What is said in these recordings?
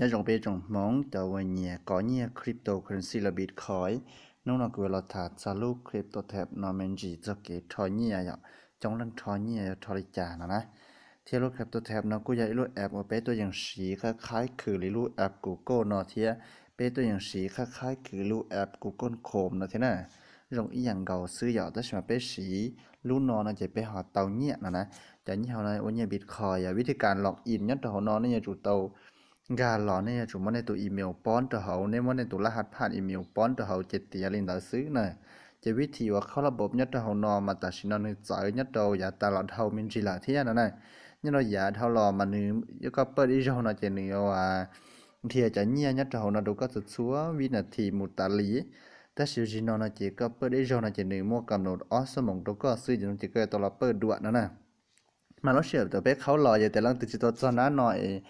ยังจงเปจงมองตัวเนียก่อเนียคริปโตเคอเรนซีละบิตคอยนู่นักเวลาถัดซาลูคริปโตแท็บนอร์แมนจีจะเกะทอยเนียอย่างจงนั่งทอยเนีย่างทอริจานะนะเที่ยวคริปโตแท็บนอกูอยากรู้แอปเอาไปตัวอย่างสีคล้ายคล้ายคือหรือรู้แอปกู o ก l e นอเทียไปตัวอย่างสีคล้ายคล้ายคือรู้แอปกู o ก l e c h r นอเทียนะจงอีอย่างเก่าซื้อหยอดแต่ฉันมาเปสีรู้นอนจะไปหอเตาเนี้ยนะนะแจะนี่เทานั้วันนี้บิตคอยวิธีการล็อกอินยัดเท่านอนนี่จะจุดเตา gà lò này chủ món này tụ email bón tờ hậu nên món này tụ là hạt phản email bón tờ hậu chết tiệt, lên đỡ xứ này chỉ biết thì và khó là bột nhất tờ hậu nò mà ta xin nó nên giỏi nhất đầu giả ta lọ hậu mình chỉ là thế này này nhưng nó giả thao lò mà nữ yêu có bớt đi rồi nó chỉ nữ à thì chả nhia nhất tờ hậu nó đủ các thứ xúa vì là thì một tà lý ta sử dụng nó chỉ có bớt đi rồi nó chỉ nữ mua cầm nốt ó sơ mỏng đâu có sử dụng chỉ có tao là bớt đoạn nữa nè mà nó sẽ tới bé khâu lò vậy tại lần từ chỉ tao cho nó nói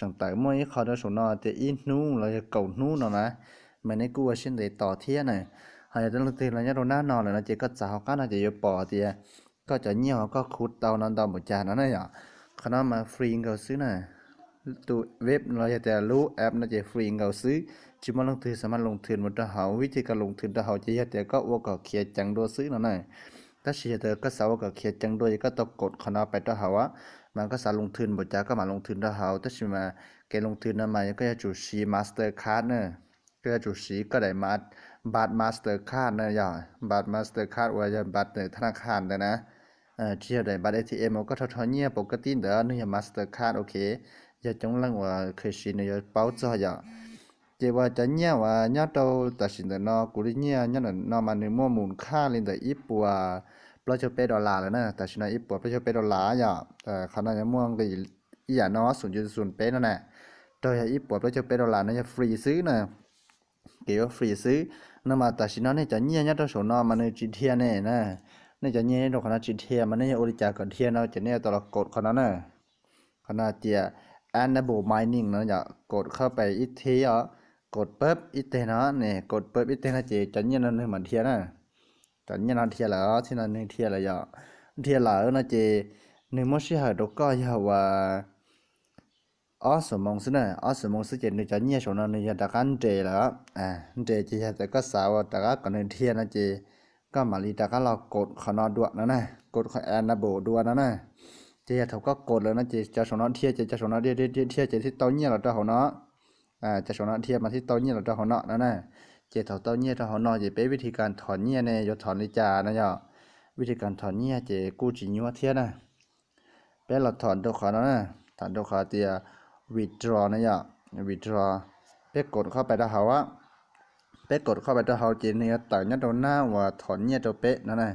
จังแต่เมื่อเขาได้สูนอเตอินนู้เราจะเก่านู้นนะมันในกูว่าเช่นเดียต่อเทียนเละหายจะลงทีเราเนี่ยเราหน้านอนเลยนะเจ๊ก็จาวก็น่าจะยปอเตียก็จะเงี่ยวก็คุดเตานอนตอนมุจานนั่นหละขณะมาฟรีเงาซื้อน่ะตัวเว็บเราจะแต่รู้แอปน่าจะฟรีเงาซื้อจิมมาลงทุนสามารถลงทุนมดเจะหาวิธีการลงทุนจะหาจะแต่ก็ว่าก็เขียจังโดซื้อนั่นหละถ้าเสียเตอก็สาวก็เขียจังด้วยก็ตกกดขนาไปตัวหาว่า มันก็สาลงทุนบทจ้า ก็มาลงทุนตัวหาถ้าชิมา เกลงทุนนั้นมาก็จะจุดีมาสเตอร์คาร์ดเนอะก็จะจุดีก็ได้มาบัตรมาสเตอร์คาร์ดเนอะอย่างบัตรมาสเตอร์คาร์ดว่าจะบัตรธนาคารเลยนะ เออที่จะได้บัตรเอทีเอ็มก็ทอเนียปกติเด้อนี่มาสเตอร์คาร์ดโอเคอย่าจงลังว่าเคยชินเนอะเป้าจ่ออย่าง chế ba chả nhá và nhá đâu ta xin được nó cũng đi nhá nhá là nó mà nếu mua mùn kha lên tới ít bùa bao nhiêu bé đô la rồi nè ta xin là ít bùa bao nhiêu bé đô la nhở à khả năng nhá mua cái ý à nó sụn chưa sụn bé nó nè rồi là ít bùa bao nhiêu bé đô la nó là free xứ nè kiểu free xứ nó mà ta xin nó này chả nhá nhớ đâu số nó mà nếu chỉ thiên này nè nên chả nhá đâu khả năng chỉ thiên mà nên ô đi chả còn thiên đâu chỉ nên tao là cột khả năng nè khả năng tiệt enable mining nó nhở ít thế á กดปุ๊บอิเตนะเนี่ยกดปุ๊บอิเตนะเจจันยันนั่นเหมือนเทียนะจันยันนั่นเทียแล้วที่นั่นนึงเทียแล้วยอเทียแล้วนะเจหนึ่งมอชิหาดก็ยาว่าอ๋อสมองสินะอ๋อสมองสิเจนึงจันยันชนนึงยตะกันเจแล้วอ่าเจจีแต่ก็สาวแต่ก็ก่อนงเทียนะเจ ก็มาลีตะก็เรากดขนอดวนนะนะกดขแอนนบโบดวนนะนะเจเข่าก็กดเลยนะเจจะชนนเทียเจจะชนนเทียเทียเทียเจที่เต้าเนี่ยเราจะหัวเนาะอ่าจะชนะเทียบมาที่เต้าเนี้ยเราจะหอนเนาะนันน่ะเจตเต้าเนี้ยเราหอนเนาะเจเป็นวิธีการถอนเนี้ยในยศถอนลิจานะยอวิธีการถอนเนี้ยเจกู้จีนยัวเทียนะเป็นเราถอนตัวขาเนาะนะถอนตัวขาเตีย withdraw นะยอ withdraw เป็กกดเข้าไปตะเขาวะเป็กกดเข้าไปตะเขาจีเนื้อต่เนี่ยโดนหน้าว่าถอนเนี้ยตัวเป๊ะนั่นน่ะ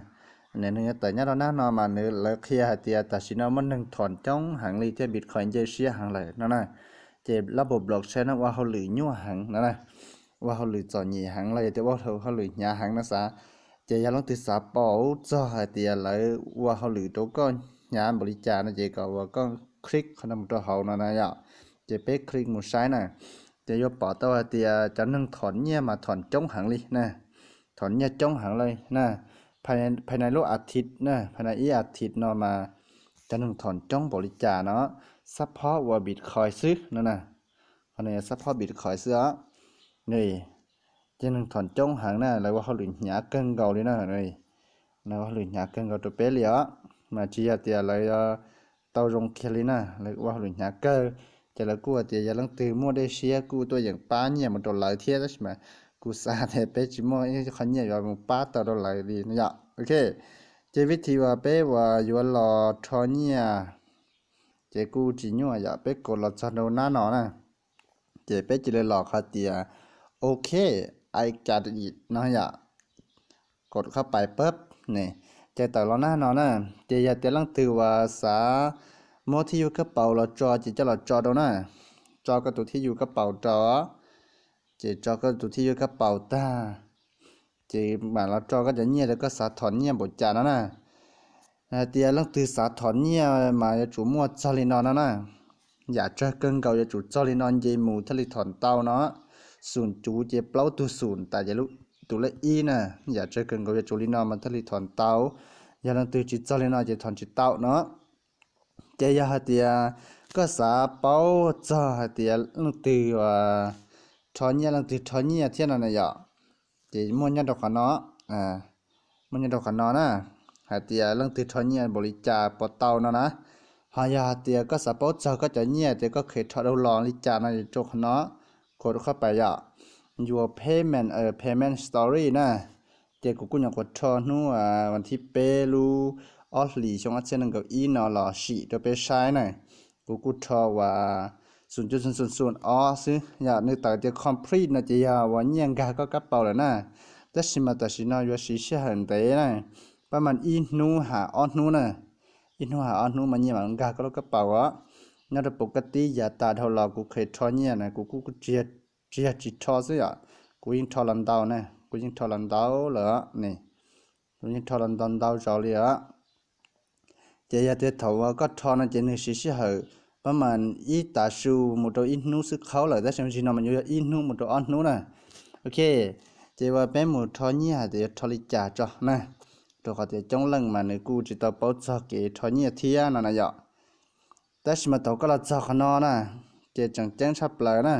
เนี่ยนึงแต่เนี่ยเราหน้านอมาเนื้อแล้วเคลียร์เตียแต่ชินเอมันหนึ่งถอนจ้องหางลีเทียบิตคอยนเจเชียหางไหลนั่นน่ะจ็บระบบบล็อกเชนว่าเขาหลือยั่วหังนะนะว่าเขาหลือจ่อหยีหังอะไรแต่ว่าเขาเขาหลือยาหังนะสาจะยลองติดสาปอจอหายเตียเลยว่าเขาหลือตัวก็ยานบริจาคนะเจก็ว่าก็คลิกขนมตัวเขานะนะยะจจเป๊ะคลิกมือใช้ายนะจะยปอตัวเตียจะนั่งถอนเนี่ยมาถอนจ้องหังเลยนะถอนเนี่ยจ้องหังเลยนะ ภายในภายในโลกอาทิตย์นะภายในอีอาทิตย์นอนมา จะนั่งถอนจ้องบริจาคเนาะ support ว่า Bitcoin ซื้อนั่นน่ะคนนี้ support Bitcoin ซื้อนี่จะนึงถอนจ้องหางน่ะแล้วว่าเขาหลุดหยาเกินเก่าเลยนะเลยแล้วว่าหลุดหยาเกินเก่าตัวเป๊ะเลยอ่ะ มาชี้ยาเตียเลยเตารงเคลีน่ะแล้วว่าหลุดหยาเกินจะละกูเตียยาลังตือมั่วได้เชียกูตัวอย่างป้าเนี่ยมันตัวไหลเทียใช่ไหมกูสาเทเป๊ะจิมอเขาเนี่ยอย่ามึงป้าตัวตัวไหลดีนะโอเคจะวิธีว่าเป๊ะว่าอยู่รอทอเนี่ยจ h ế ี ú c h อยากไปกด é cô จ ọ t c h â น đ น u น a nó nè จ h ế bé c ล ỉ lên lọt khá tiề อ k I g อ t it นะยากดเข้าไปปุ๊บนี่เจต่อเราหน้าหนอนะเจอยากเะลังตือว่าสาโมที่อยู่กระเป๋าเราจอจิจะเราจอตรงนั้นจอกะตุที่อยู่กระเป๋าจอเจจอกะตุที่อยู่กระเป๋าตาเจมาเราจอก็จะเงียแล้วก็สาถอนเงียบทจานะนะ Ờ, thì à, lúc từ xã thuận nha à, mà chủ mua cho lên nó nè dạ cho cân cầu chủ cho lên nó dây mù cho lên thọn tao nó sùn chú dây plau tu sùn tại dây lúc tụ lấy y nè dạ cho cân cầu chủ lên nó mà cho lên thọn tao giờ lúc từ chỉ cho lên nó dây thọn chỉ tao nó chơi giờ thì à có xã bao cho thì à, lúc từ thọn nha lúc từ thọn nha thiên là này dạ thì mua nhau đọc nó à mua nhau đọc nó nè หาเตียเรื่องตือทอเนี่ยบริจาปอเตานะนะ หายาเตียก็สปอเจอก็จะเนี่ยเตียก็เขตทอดลองริจาในะจกเนาะกดเข้าไปอ่ะ your payment เอ่อ payment story นะเตียกูกูอยากกดทอนู่อ่ะวันที่เปรูออสลีช่องอัเชนึงกับอีนอลอชีตัวไปใช้หน่อยกูกูทอว่าศูนย์จุดศูนย์ศูนย์ศนอ๋อซึ่งอยากในแต่เตีย complete นะเจียว่าเนี่ยงกาก็กระเป๋าแล้วนะแต่สิมาแต่สินอยว่าสิเชื่อเห็นเตยนะ và mình in nu hà on nu nè in nu hà on nu mà như mà gà có lúc cái bảo á nó được bộc cái giá ta đầu là cũng khởi cho nhẹ này cũng cũng chia chia chỉ cho chứ ạ cũng in cho lần đầu nè cũng in cho lần đầu nữa nè cũng in cho lần đầu đầu rồi liền á chỉ là cái thầu có cho nó chỉ nên xí xí hở và mình ít ta su một đôi in nu sức khâu lại đó xem gì nào mình nhớ in nu một đôi on nu nè ok chỉ là bé một thọ nhẹ thì thọ cho nè ตัวเขาจะจ้องลังมาในกูจะตอวป้อจอกเกทอนี่เทียนนะยะแต่สมัยตัวก็ละจักนอนะเจจังจังชับเลยนะ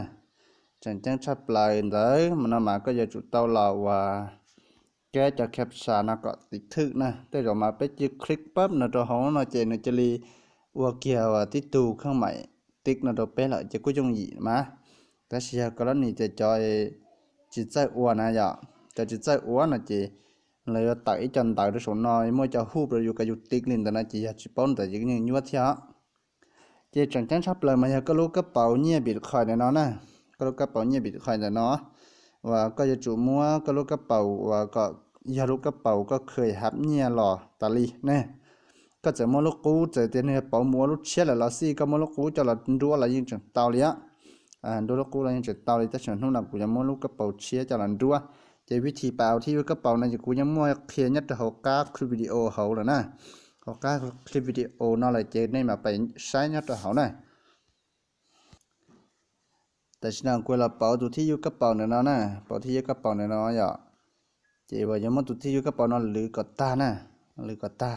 จังจังชับเลยเด้อมันมาก็จะจุดตาวเราว่าแกจะแคปสานะก็ติดทึกนะแต่เรามาไปจิคลิกปั๊บนะตัวของเราเจนจะรีวัวเกี่ยวติดตูข้างใหม่ ติ๊กนะตัวเป๊ะเลยจะกู้จงหยีมาแต่เชียก็แล้วนี่จะจอยจิตใจอ้วนนะยะจะจิตใจอ้วนนะเจ lấy tại chân tại được số nói mới cho húp rồi cái dục tiếc lên đó chỉ là chỉ bón tại những những như vậy á chỉ chẳng chẳng sắp lời mà cái lúc cái bảo nhẹ bị khỏi này nó nè cái lúc cái bảo nhẹ bị khỏi này nó và có giờ chủ mua cái lúc cái bảo và có giờ lúc cái bảo có khởi hấp nhẹ lò tà li nè có giờ mua lúc cũ giờ tiền này bảo mua lúc chết là lò xi có mua lúc cũ cho là đua là những chuyện tao liền à đua lúc cũ là những chuyện tao liền chắc chắn không làm của giờ mua lúc cái bảo chết cho là đua จะวิธีเป่าที่กระเป๋านั่นจะกูยังมั่วเพียงยัดเขาก้าคลิปวิดีโอเขาแล้วนะเขาก้าคลิปวิดีโอนั่นเลยเจนี่มาไปใช้ยัดเขาหน่อยแต่ฉันเอากูละเป๋าตัวที่อยู่กระเป๋าเนี่ยนะนะเป๋าที่อยู่กระเป๋าเนี่ยนะอย่าเจ๊ว่ายังมันตัวที่อยู่กระเป๋านั่นหรือกตานะหรือกตา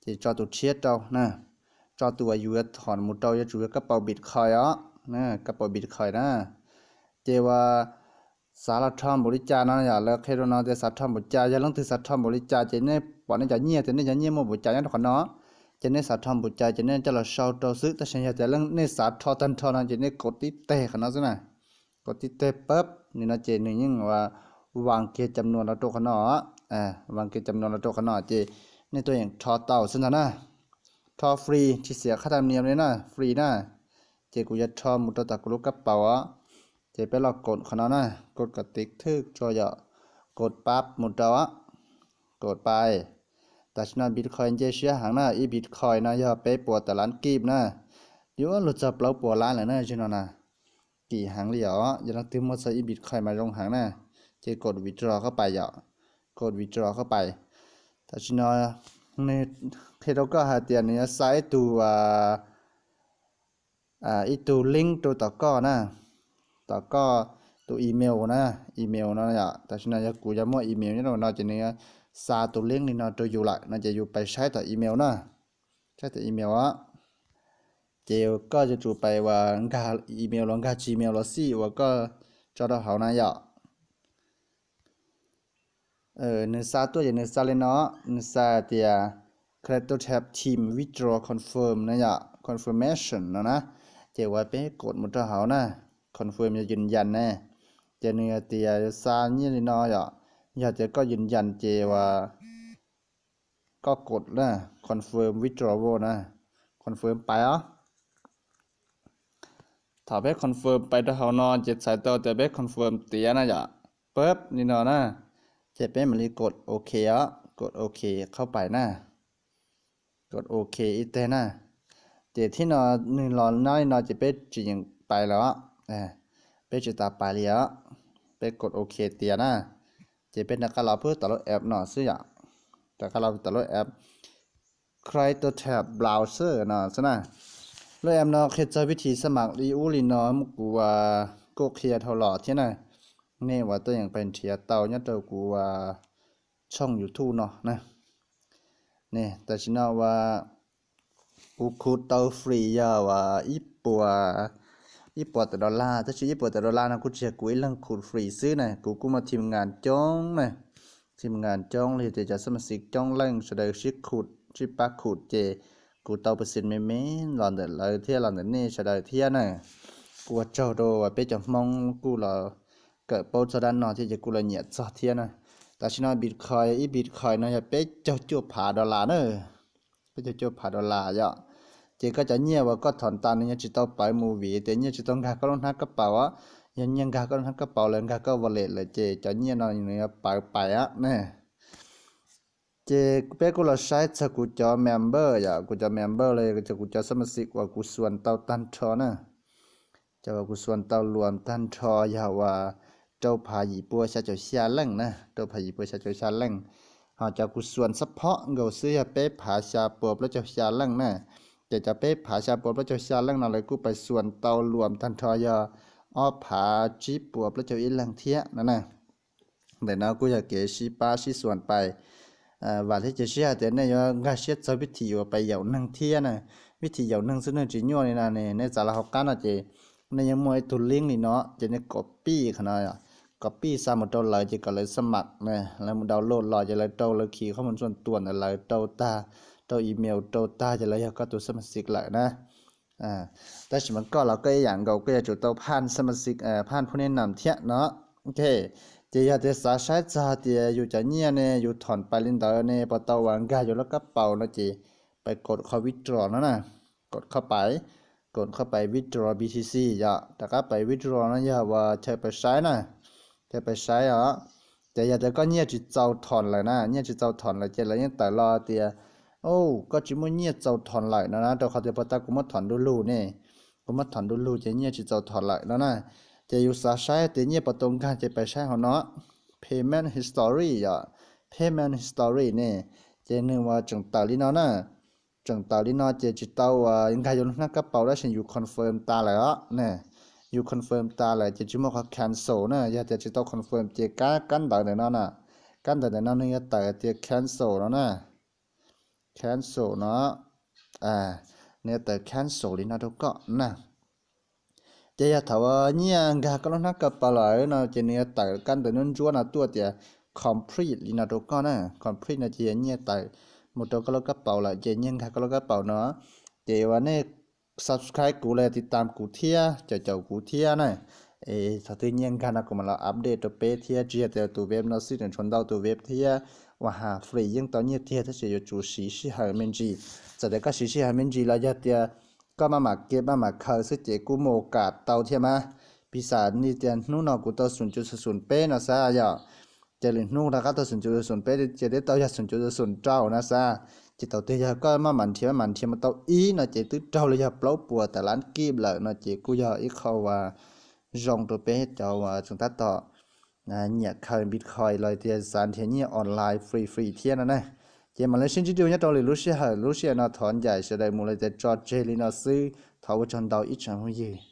เจ๊จอตัวเชียดเรานะจอตัวอยู่ถอนมุดเราจะจุกระเป๋าบิดคอยอ่ะนะกระเป๋าบิดคอยนะเจ๊ว่า sa la tham bồ đi cha nó giờ là khi nó để sa tham bồ cha giờ lăng từ sa tham bồ đi cha chỉ nên bọn nó chả nhẹ thì nên chả nhẹ mà bồ cha nó còn nó cho nên sa tham bồ cha cho nên cho là sau trâu sức ta sinh ra cho lăng nên sa thọ tan thọ nó cho nên cột tít tê của nó thế này cột tít tê bắp nên nó chỉ nên nhưng mà vàng kia chấm nua là trâu của nó à vàng kia chấm nua là trâu của nó chỉ nên tôi อย่างทอเต่าซึ่งนะทอฟรีที่เสียค่าธรรมเนียมเลยนะฟรีนะเจกูจะทอมุตตะกุลุกับเป๋าจะไปเลอกกดขนาดนั้นกดกระติกทึกจอยกดปั๊บหมดแล้วกดไปแต่ชนะบิตคอยน์เจเชียหางหน้าอีบิตคอยน์นะย่อไปปวดแต่ล้านกีบนะยูว่าหลุดจับเราปวดล้านเลยนะชนะนะ กี่หางเหลียวอย่าตืมมาใส่อีบิตคอยน์มาลงหางหนะจะกดวิดรอเข้าไปย่อกดวิดรอเข้าไป แต่ชนะในเทเราก็หาเตียนเนี่ยไซต์ตัวอ่าอีตัวลิงก์ตัวต่อก้อนะแต่ก็ตัวอีเมลนะ อีเมลนะอย่าแต่ฉันอยากกูจะมั่วอีเมลนี่เราเนาะจะเนี่ยซาตัวเลี้ยงนี่เนาะจะอยู่ละน่าจะอยู่ไปใช้ต่ออีเมลนะใช้ต่ออีเมลอ่ะเจลก็จะจูไปว่างกาอีเมลรองกาจีเมลือซี่ว่าก็จะได้เขานะอ่าเออเนื้อซาตัวอย่างเนื้อซาเลยเนาะเนื้อซาเตีย Creator Tab Team Withdraw Confirm นะอย่า Confirmation นะนะเจว่าเปกดมุดจะเขานะคอนเฟิร์มจะยืนยันแน่เจเนียเตียซานยี่นนอยอ่ะอยากจะก็ยืนยันเจว่า ก็กดนะคอนเฟิร์มวิดรอวนะคอนเฟิร์มไปอ่ะถ้าไปคอนเฟิร์มไปถ้าเขานอนเจ็ดสายต่อจะ่ไปคอนเฟิร์มเตีย นะจยะเปึ๊บนี่นอนนะเจ็บเป็มันรีกดโอเคอ่ะกดโอเคเข้าไปนะ กดโอเคอีเตนะ เจ็ดที่นอนหนึ่งนอนน้อยนอนจะเปจีอย่งไปแล้วอ่ะอ่เปจิตาปเลยอ่ะไปกดโอเคเตียนะจะเป็นนัการเราเพื่อตลอดแอปหน่อซื้อแต่การเราตลอดแอปใครตัวแท็บเบราว์เซอร์หน่อซะนะแล้วแอปหน่อเคยเจอวิธีสมัครรีอูรีนอมกูว่าก็เคลียร์ทลอดที่น่ะนี่ว่าตัวอย่างเป็นเทียเตาเนี่ยตัวกูว่าช่องยูทูบเนาะนะนี่แต่ฉันอว่ากูคูเตาฟรียาว่าอีปัวญี่ปุ่นแต่ดอลลาร์ ถ้าชื่อญี่ปุ่นแต่ดอลลาร์นะกูเชียกุ้ยลังคูฟรีซื้อนะกูกูมาทีมงานจ้องนะทีมงานจ้องเลยจะจะสมาชิกจ้องเล่งแสดงชิขุดชิปักขุดเจ กูเตาเปอร์เซ็นต์ไม่เม้นหลอนเดดเลยเที่ยหลอนเดดนี่แสดงเที่ยนะกูเจ้าโดเปจังมองกูเหรอเกิดโป๊สะดานนอนที่จะกูเลยเหยียดสอเที่ยนะแต่ชิโนบิตคอยอีบิตคอยนะอยเป๊ปเจ้าจูบผาดอลลาร์เนอะเป๊ะเจ้าจูบผาดอลลาร์เยอะจก็จะเงียบว่าก็ถอนตาเนี่ยจะต้องไปมูวีแต่เนี่ยจะต้องกาก็ต้องทักกระเป๋าอ่ะยังยังกาก็ต้องทักกระเป๋าเลยกาก็วอลเล็ตเลยเจ จะเงียบนอนอยู่เนี่ยไปไปอ่ะเนี่ยเจเป็กุเราใช้สกุจอเมมเบอร์อย่ากูจะเมมเบอร์เลยกูจะกูจะสมัครสิกว่ากูส่วนเต้าตันทอนะจะากูส่วนเต้าลวมตันทออย่าว่าเจ้าพายีปัวชาเจ้าชาแรงนะเจ้าพายีปัวชาเจ้าชาแรงเขาจะกูส่วนเฉพาะเงาเสื้อเป๊ะผาชาปัวแล้วเจ้าชาแรงนะจะจะเป้ผาชาปวดพระเจ้าชาเรื่องนั่นเลยกูไปส่วนเตารวมทันทอยอ้อผาชีปวดพระเจ้าอินลังเทียนั่นนะแต่นะกูอยากเกชีป้าชีส่วนไปว่าที่จะเชื่อแต่เนี่ยงาเชื่อจะวิธีว่าไปเหยานั่งเทียนะวิธีเหยานั่งซึ่งเนี่ยจีนวนี่นะเนี่ยในสารหกการอ่ะเจในยังมวยทุลิงนี่เนาะจะเนี่ยก๊อปปี้ขนาดอ่ะก๊อปปี้สามตัวเลยจะก็เลยสมัครนะแล้วมันดาวโหลดลอยจะเลยเตาเลยขี่ข้อมูลส่วนตัวอะไรเตาตาตัวอีเมลตัวตาจะแล้วก็ตัวสมาชิกหลักนะ อ่า แต่ฉันก็เราก็อย่างเราก็จะจุดตัวผ่านสมาชิก เอ่อ ผ่านผู้แนะนำเทียเนาะ โอเค จะอยเดสาใช้จาเดียอยู่จะเนี่ยเนี่ยอยู่ถอนไปลินเดอร์เนี่ยพปตะวางกาอยู่แล้วก็เป่านะจีไปกดคอวิตรอนะนะกดเข้าไป กดเข้าไปวิตรอ BTC อย่า แต่ก็ไปวิตรอนะอย่าว่าใช้ไปใช้นะใช้ไปใช้อ่ะแต่อยากจะก็เนี่ยจุดเจ้าถอนเลยนะเนี่ยจุดเจ้าถอนเลยเจแล้วเนี่ยแต่รอเตียโอ้ก็จิมเงียเจ้าถอนไหลนะนะเดี๋ยวเขาจะปตากูมาถอนดูลูเนี่ยกูมาถอนดูลูจะเงียจิเจ้าถอนไหลนะนะจะอยู่สาใช้แต่เงียประตงการจะไปใช้หัวเนาะ payment history อ่ะ payment history เนี่ยเจนึงว่าจังตาลีนอนะจังตาลีเนาะเจจิตาว่ายังไงยนนักกระเป๋าได้ฉันอยู่คอนเฟิร์มตาแล้วเนี่ยอยู่คอนเฟิร์มตาเลยจะจิมเขา cancel นะอยากจะจิตาคอนเฟิร์มเจก้ากันต่างเนาะนะกันต่างเนาะนี่ยแต่เจ cancel แล้วนะ cancel nó à nếu tờ cancel đi nó đâu có nè chỉ là thầu nhia à, gà con nó cặp bà lại nó chỉ nếu từ căn tờ nó chúa là tua thì complete đi nó đâu có nè complete nó chỉ à, nhia à, tờ một đầu con nó cặp bảo lại chỉ nhưng gà con nó cặp bảo nó chỉ là nè subscribe cũ lại thì tam cũ thia chờ chờ cũ thia này ê thật tự nhiên gà nó cũng là update cho bé thia chỉ là web nó xin chọn đâu tụ web thia và hà phơi những tao nhiệt thiệt thì sẽ có chủ sĩ sĩ hà men gì giờ đây các sĩ sĩ hà men gì là giờ thì có mà mà kia mà mà khờ sẽ chỉ cú mồ cả tàu thiệt mà bị sa ni tiền nu nào của tàu sùn chú sùn pe nó sa giờ giờ lên nu là các tàu sùn chú sùn pe giờ đấy tao giờ sùn chú sùn trâu nó sa chỉ tàu thấy giờ có mà mặn thiệt mà mặn thiệt mà tàu ý nó chỉ tứ trâu là giờ lâu bùa tại lán kim lợ nó chỉ cú giờ ít khâu và rong tụi bé cho chúng ta tao nhà khởi bitcoin lời tiền sản thế nhỉ online free free thiên này này chỉ mà lấy sinh chỉ điều nhất đó là lúc xưa lúc xưa nó thọn giải sẽ đầy một lời tiền cho chơi lên nó sư thảo vợ chồng đầu ít chẳng hữu gì